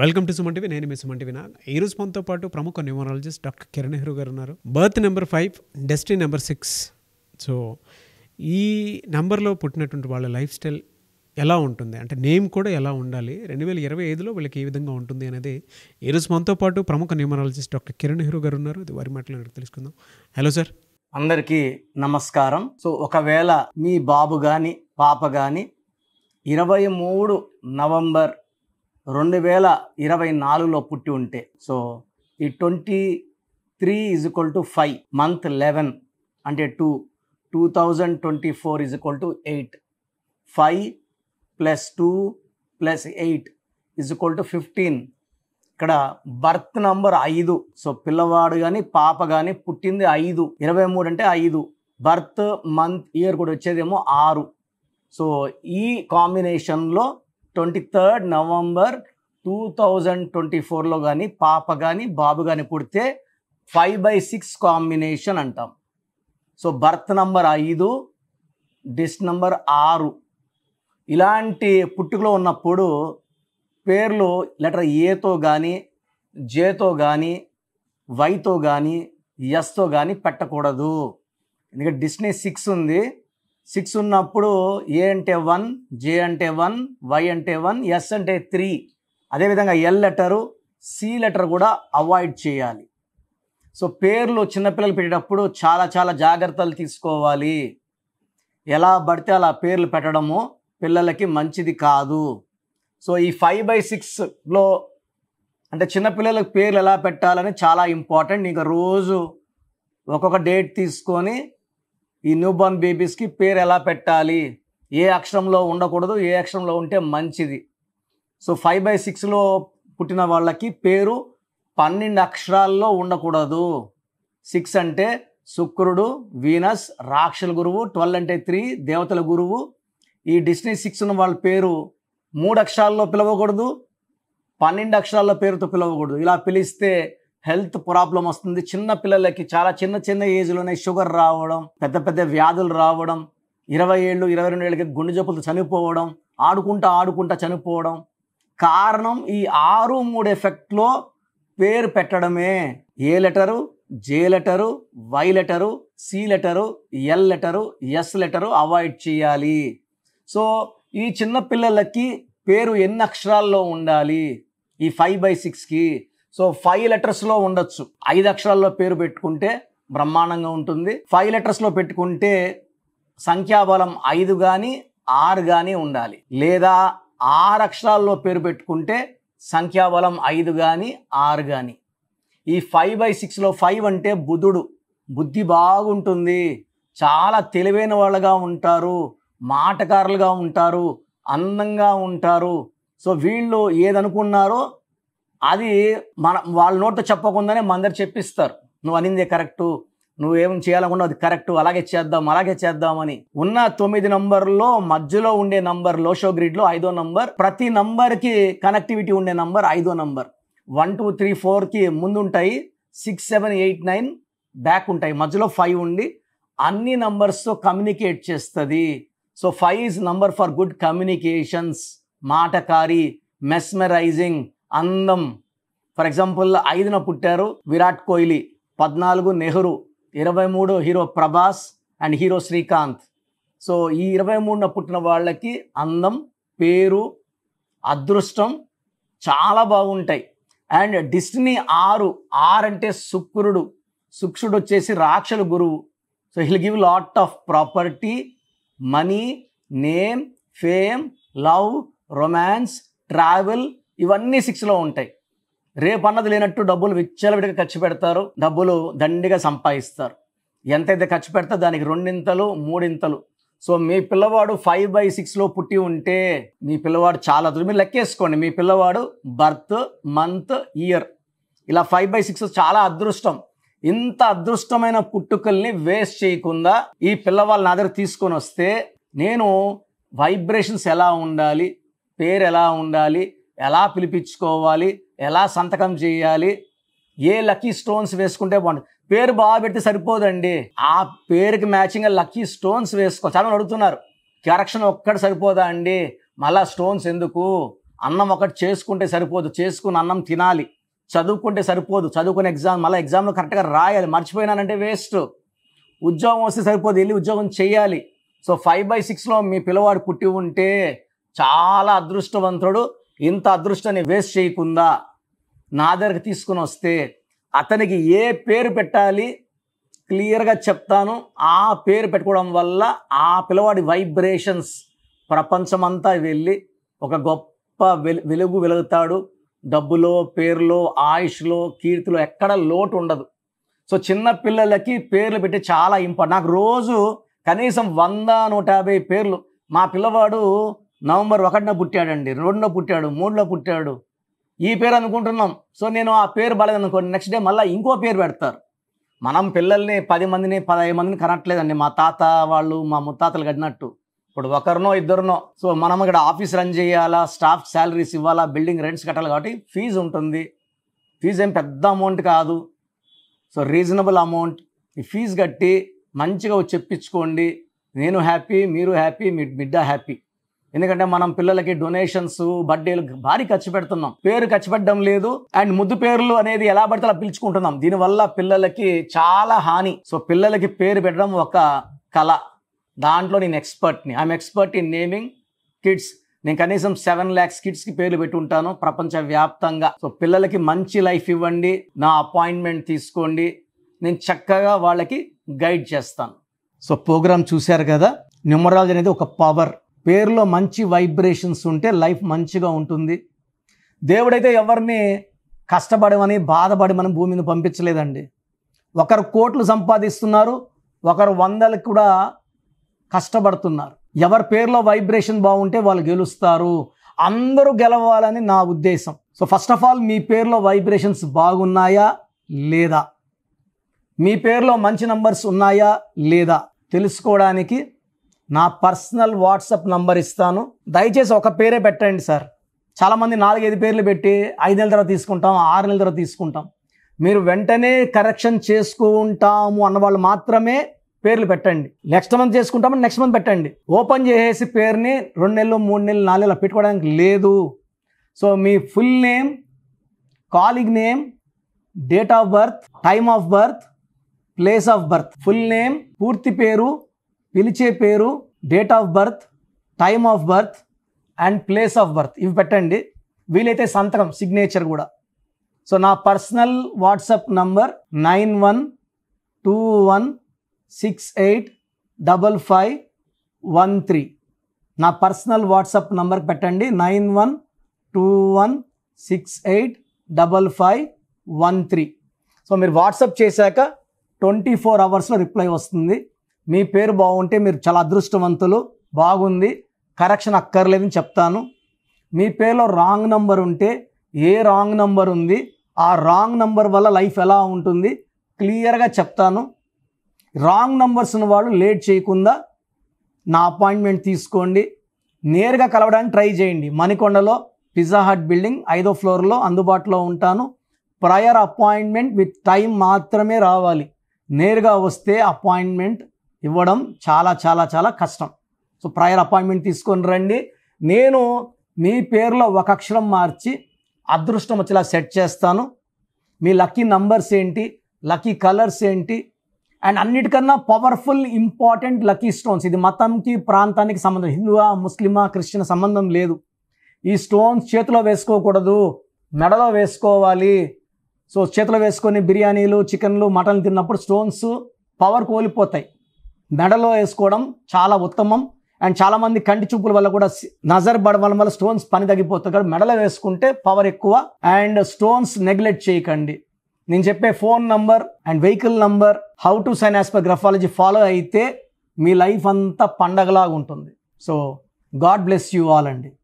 welcome to Suman నేను మీ సుమన్ నా ఈ రోజు మనతో పాటు ప్రముఖ న్యూమరాలజిస్ట్ డాక్టర్ కిరణ్ నెహ్రూ గారు ఉన్నారు birth number five destiny number six so ఈ నెంబర్లో పుట్టినటువంటి వాళ్ళ లైఫ్ స్టైల్ ఎలా ఉంటుంది అంటే నేమ్ కూడా ఎలా ఉండాలి రెండు వేల ఇరవై ఐదులో వీళ్ళకి ఏ విధంగా ఉంటుంది అనేది ఈరోజు మనతో పాటు ప్రముఖ న్యూమరాలజిస్ట్ డాక్టర్ కిరణ్ నెహ్రూ గారు ఉన్నారు ఇది వారి మాటలు తెలుసుకుందాం హలో సార్ అందరికీ నమస్కారం సో ఒకవేళ మీ బాబు కానీ పాప కానీ ఇరవై మూడు నవంబర్ రెండు వేల ఇరవై నాలుగులో పుట్టి ఉంటే సో ఈ twenty three is equal to five month eleven అంటే two two thousand twenty four is equal to eight five plus two plus eight is equal to fifteen ఇక్కడ బర్త్ నంబర్ ఐదు సో పిల్లవాడు కానీ పాప కానీ పుట్టింది ఐదు ఇరవై మూడు అంటే ఐదు బర్త్ మంత్ ఇయర్ కూడా వచ్చేదేమో ఆరు సో ఈ కాంబినేషన్లో twenty third November two thousand twenty ఫోర్లో కానీ పాప కానీ బాబు కానీ పుడితే ఫైవ్ బై సిక్స్ కాంబినేషన్ అంటాం సో బర్త్ నంబర్ ఐదు డిస్ నంబర్ ఆరు ఇలాంటి పుట్టుకలో ఉన్నప్పుడు పేర్లు లెటర్ ఏతో కానీ జేతో కానీ వైతో కానీ ఎస్తో కానీ పెట్టకూడదు ఎందుకంటే డిస్నీ సిక్స్ ఉంది సిక్స్ ఉన్నప్పుడు ఏ అంటే వన్ జే అంటే వన్ వై అంటే వన్ ఎస్ అంటే త్రీ అదేవిధంగా ఎల్ లెటరు సి లెటర్ కూడా అవాయిడ్ చేయాలి సో పేర్లు చిన్నపిల్లలు పెట్టేటప్పుడు చాలా చాలా జాగ్రత్తలు తీసుకోవాలి ఎలా పడితే అలా పేర్లు పెట్టడము పిల్లలకి మంచిది కాదు సో ఈ ఫైవ్ బై సిక్స్లో అంటే చిన్నపిల్లలకు పేర్లు ఎలా పెట్టాలని చాలా ఇంపార్టెంట్ ఇంకా రోజు ఒక్కొక్క డేట్ తీసుకొని ఈ న్యూ బోర్న్ బేబీస్కి పేరు ఎలా పెట్టాలి ఏ అక్షరంలో ఉండకూడదు ఏ అక్షరంలో ఉంటే మంచిది సో ఫైవ్ బై సిక్స్లో పుట్టిన వాళ్ళకి పేరు పన్నెండు అక్షరాల్లో ఉండకూడదు సిక్స్ అంటే శుక్రుడు వీనస్ రాక్షల గురువు ట్వెల్వ్ అంటే త్రీ దేవతల గురువు ఈ డిస్నీ సిక్స్ ఉన్న వాళ్ళ పేరు మూడు అక్షరాల్లో పిలవకూడదు పన్నెండు అక్షరాల పేరుతో పిలవకూడదు ఇలా పిలిస్తే హెల్త్ ప్రాబ్లం వస్తుంది చిన్న పిల్లలకి చాలా చిన్న చిన్న ఏజ్లోనే షుగర్ రావడం పెద్ద పెద్ద వ్యాధులు రావడం ఇరవై ఏళ్ళు ఇరవై రెండు ఏళ్ళకి గుండె జబ్బులు చనిపోవడం ఆడుకుంటా ఆడుకుంటా చనిపోవడం కారణం ఈ ఆరు మూడు ఎఫెక్ట్లో పేరు పెట్టడమే A letter J letter Y letter C letter L letter S letter avoid చేయాలి సో ఈ చిన్న పిల్లలకి పేరు ఎన్ని అక్షరాల్లో ఉండాలి ఈ ఫైవ్ బై సిక్స్కి సో ఫైవ్ లెటర్స్లో ఉండొచ్చు ఐదు అక్షరాల్లో పేరు పెట్టుకుంటే బ్రహ్మాండంగా ఉంటుంది ఫైవ్ లో పెట్టుకుంటే సంఖ్యాబలం ఐదు కానీ ఆరు కానీ ఉండాలి లేదా ఆరు అక్షరాల్లో పేరు పెట్టుకుంటే సంఖ్యాబలం ఐదు కానీ ఆరు కానీ ఈ ఫైవ్ బై సిక్స్లో ఫైవ్ అంటే బుధుడు బుద్ధి బాగుంటుంది చాలా తెలివైన వాళ్ళుగా ఉంటారు మాటకారులుగా ఉంటారు అందంగా ఉంటారు సో వీళ్ళు ఏదనుకున్నారో అది మన వాళ్ళ నోట్తో చెప్పకుండానే మందరు చెప్పిస్తారు నువ్వు అనింది కరెక్టు నువ్వేం చేయాలనుకున్నావు అది కరెక్ట్ అలాగే చేద్దాం అలాగే చేద్దామని ఉన్న తొమ్మిది నంబర్లో మధ్యలో ఉండే నంబర్ లోషో గ్రిడ్లో ఐదో నంబర్ ప్రతి నంబర్కి కనెక్టివిటీ ఉండే నంబర్ ఐదో నంబర్ వన్ టూ త్రీ ఫోర్కి ముందుంటాయి six seven eight nine back ఉంటాయి మధ్యలో ఫైవ్ ఉండి అన్ని నంబర్స్తో కమ్యూనికేట్ చేస్తుంది so five is number for good communications మాటకారి మెస్మరైజింగ్ అందం ఫర్ ఎగ్జాంపుల్ ఐదున పుట్టారు విరాట్ కోహ్లీ పద్నాలుగు నెహ్రూ ఇరవై మూడు hero Prabhas and hero Srikanth so ఈ ఇరవై మూడున పుట్టిన వాళ్ళకి అందం పేరు అదృష్టం చాలా బాగుంటాయి అండ్ డిస్టినీ ఆరు ఆరు అంటే శుక్రుడు శుక్రుడు వచ్చేసి రాక్షల గురువు so he'll give lot of property money name fame love romance travel ఇవన్నీ సిక్స్లో ఉంటాయి రేపు అన్నది లేనట్టు డబ్బులు విచ్చలవిడిగా ఖర్చు పెడతారు డబ్బులు దండిగా సంపాదిస్తారు ఎంతైతే ఖర్చు పెడతా దానికి రెండింతలు మూడింతలు సో మీ పిల్లవాడు ఫైవ్ బై సిక్స్లో పుట్టి ఉంటే మీ పిల్లవాడు చాలా మీరు లెక్కేసుకోండి మీ పిల్లవాడు బర్త్ మంత్ ఇయర్ ఇలా ఫైవ్ బై సిక్స్ చాలా అదృష్టం ఇంత అదృష్టమైన పుట్టుకల్ని వేస్ట్ చేయకుండా ఈ పిల్లవాళ్ళ నా దగ్గర తీసుకొని వస్తే నేను వైబ్రేషన్స్ ఎలా ఉండాలి పేరు ఎలా ఉండాలి ఎలా పిలిపించుకోవాలి ఎలా సంతకం చేయాలి ఏ లక్కీ స్టోన్స్ వేసుకుంటే బాగుంటుంది పేరు బాగా పెడితే సరిపోదండి ఆ పేరుకి మ్యాచింగ్ లక్కీ స్టోన్స్ వేసుకో చాలా అడుగుతున్నారు కరెక్షన్ ఒక్కటి సరిపోదా అండి మళ్ళా స్టోన్స్ ఎందుకు అన్నం ఒకటి చేసుకుంటే సరిపోదు చేసుకుని అన్నం తినాలి చదువుకుంటే సరిపోదు చదువుకునే ఎగ్జామ్ మళ్ళీ ఎగ్జామ్లో కరెక్ట్గా రాయాలి మర్చిపోయినానంటే వేస్ట్ ఉద్యోగం వస్తే సరిపోదు వెళ్ళి ఉద్యోగం చేయాలి సో ఫైవ్ బై సిక్స్లో మీ పిల్లవాడు పుట్టి ఉంటే చాలా అదృష్టవంతుడు ఇంత అదృష్టాన్ని వేస్ట్ చేయకుండా నా దగ్గరికి తీసుకుని వస్తే అతనికి ఏ పేరు పెట్టాలి క్లియర్గా చెప్తాను ఆ పేరు పెట్టుకోవడం వల్ల ఆ పిల్లవాడి వైబ్రేషన్స్ ప్రపంచమంతా వెళ్ళి ఒక గొప్ప వెలుగు వెలుగుతాడు డబ్బులో పేర్లో ఆయుష్లో కీర్తిలో ఎక్కడ లోటు ఉండదు సో చిన్న పిల్లలకి పేర్లు పెట్టి చాలా ఇంపార్టెంట్ నాకు రోజు కనీసం వంద నూట యాభై పేర్లు మా పిల్లవాడు నవంబర్ ఒకటిన పుట్టాడండి రెండున పుట్టాడు మూడులో పుట్టాడు ఈ పేరు అనుకుంటున్నాం సో నేను ఆ పేరు బాగాలేదనుకోండి నెక్స్ట్ డే మళ్ళీ ఇంకో పేరు పెడతారు మనం పిల్లల్ని పది మందిని పదహైదు మందిని కనట్లేదండి మా తాత వాళ్ళు మా ముత్తాతలు కట్టినట్టు ఇప్పుడు ఒకరినో ఇద్దరునో సో మనం ఇక్కడ ఆఫీస్ రన్ చేయాలా స్టాఫ్ శాలరీస్ ఇవ్వాలా బిల్డింగ్ రెంట్స్ కట్టాలి కాబట్టి ఫీజు ఉంటుంది ఫీజు ఏం పెద్ద అమౌంట్ కాదు సో రీజనబుల్ అమౌంట్ ఈ ఫీజు కట్టి మంచిగా చెప్పించుకోండి నేను హ్యాపీ మీరు హ్యాపీ మీ బిడ్డ హ్యాపీ ఎందుకంటే మనం పిల్లలకి డొనేషన్స్ బర్త్డేలు భారీ ఖర్చు పెడుతున్నాం పేరు ఖర్చు పెట్టడం లేదు అండ్ ముద్దు పేర్లు అనేది ఎలా పడితే అలా పిలుచుకుంటున్నాం దీనివల్ల పిల్లలకి చాలా హాని సో పిల్లలకి పేరు పెట్టడం ఒక కళ దాంట్లో నేను ఎక్స్పర్ట్ని I'm expert in naming kids నేను కనీసం సెవెన్ ల్యాక్స్ కిడ్స్కి పేర్లు పెట్టుంటాను ప్రపంచ వ్యాప్తంగా సో పిల్లలకి మంచి లైఫ్ ఇవ్వండి నా అపాయింట్మెంట్ తీసుకోండి నేను చక్కగా వాళ్ళకి గైడ్ చేస్తాను సో ప్రోగ్రామ్ చూశారు కదా న్యూమరాలజీ అనేది ఒక పవర్ పేరులో మంచి వైబ్రేషన్స్ ఉంటే లైఫ్ మంచిగా ఉంటుంది దేవుడైతే ఎవరిని కష్టపడమని బాధపడమని భూమిని పంపించలేదండి ఒకరు కోట్లు సంపాదిస్తున్నారు ఒకరు వందలకు కూడా కష్టపడుతున్నారు ఎవరి పేరులో వైబ్రేషన్ బాగుంటే వాళ్ళు గెలుస్తారు అందరూ గెలవాలని నా ఉద్దేశం సో ఫస్ట్ ఆఫ్ ఆల్ మీ పేరులో వైబ్రేషన్స్ బాగున్నాయా లేదా మీ పేరులో మంచి నంబర్స్ ఉన్నాయా లేదా తెలుసుకోవడానికి నా పర్సనల్ వాట్సాప్ నంబర్ ఇస్తాను దయచేసి ఒక పేరే పెట్టండి సార్ చాలామంది నాలుగైదు పేర్లు పెట్టి ఐదు నెలల తర్వాత తీసుకుంటాం ఆరు నెలల తర్వాత తీసుకుంటాం మీరు వెంటనే కరెక్షన్ చేసుకుంటాము అన్న వాళ్ళు మాత్రమే పేర్లు పెట్టండి నెక్స్ట్ మంత్ చేసుకుంటామని నెక్స్ట్ మంత్ పెట్టండి ఓపెన్ చేసేసి పేరుని రెండు నెలలు మూడు నెలలు నాలుగు నెలలు పెట్టుకోవడానికి లేదు సో మీ full name calling name date of birth time of birth place of birth full name పూర్తి పేరు పిలిచే పేరు date of birth time of birth and place of birth ఇవి పెట్టండి వీలైతే సంతకం సిగ్నేచర్ కూడా సో నా personal WhatsApp number nine one two one six eight double five one three నా పర్సనల్ వాట్సాప్ నంబర్ పెట్టండి nine one two one six eight double five one three so మీరు WhatsApp చేశాక ట్వంటీ ఫోర్ అవర్స్లో reply వస్తుంది మీ పేరు బాగుంటే మీరు చాలా అదృష్టవంతులు బాగుంది కరెక్షన్ అక్కర్లేదని చెప్తాను మీ పేరులో రాంగ్ నంబర్ ఉంటే ఏ రాంగ్ నంబర్ ఉంది ఆ రాంగ్ నంబర్ వల్ల లైఫ్ ఎలా ఉంటుంది క్లియర్గా చెప్తాను రాంగ్ నంబర్స్ ఉన్న వాళ్ళు లేట్ చేయకుండా నా అపాయింట్మెంట్ తీసుకోండి నేరుగా కలవడానికి ట్రై చేయండి మణికొండలో పిజ్జా హట్ బిల్డింగ్ ఐదో ఫ్లోర్లో అందుబాటులో ఉంటాను ప్రయర్ అపాయింట్మెంట్ విత్ టైం మాత్రమే రావాలి నేరుగా వస్తే అపాయింట్మెంట్ ఇవ్వడం చాలా చాలా చాలా కష్టం సో ప్రయర్ అపాయింట్మెంట్ తీసుకొని రండి నేను మీ పేరులో ఒక అక్షరం మార్చి అదృష్టం వచ్చేలా సెట్ చేస్తాను మీ లక్కీ నంబర్స్ ఏంటి లక్కీ కలర్స్ ఏంటి అండ్ అన్నిటికన్నా పవర్ఫుల్ ఇంపార్టెంట్ లక్కీ స్టోన్స్ ఇది మతంకి ప్రాంతానికి సంబంధం హిందువా ముస్లిమా క్రిస్టియన్ సంబంధం లేదు ఈ స్టోన్స్ చేతిలో వేసుకోకూడదు మెడలో వేసుకోవాలి సో చేతిలో వేసుకొని బిర్యానీలు చికెన్లు మటన్లు తిన్నప్పుడు స్టోన్స్ పవర్ కోల్పోతాయి మెడలో వేసుకోవడం చాలా ఉత్తమం అండ్ చాలామంది కంటి చూపుల వల్ల కూడా నజర్ పడడం వల్ల స్టోన్స్ పని తగ్గిపోతుంది కాదు మెడలో వేసుకుంటే పవర్ ఎక్కువ అండ్ స్టోన్స్ నెగ్లెక్ట్ చేయకండి నేను చెప్పే phone number and vehicle number how to sign as per graphology follow అయితే మీ లైఫ్ అంతా పండగలాగా ఉంటుంది so God bless you all అండి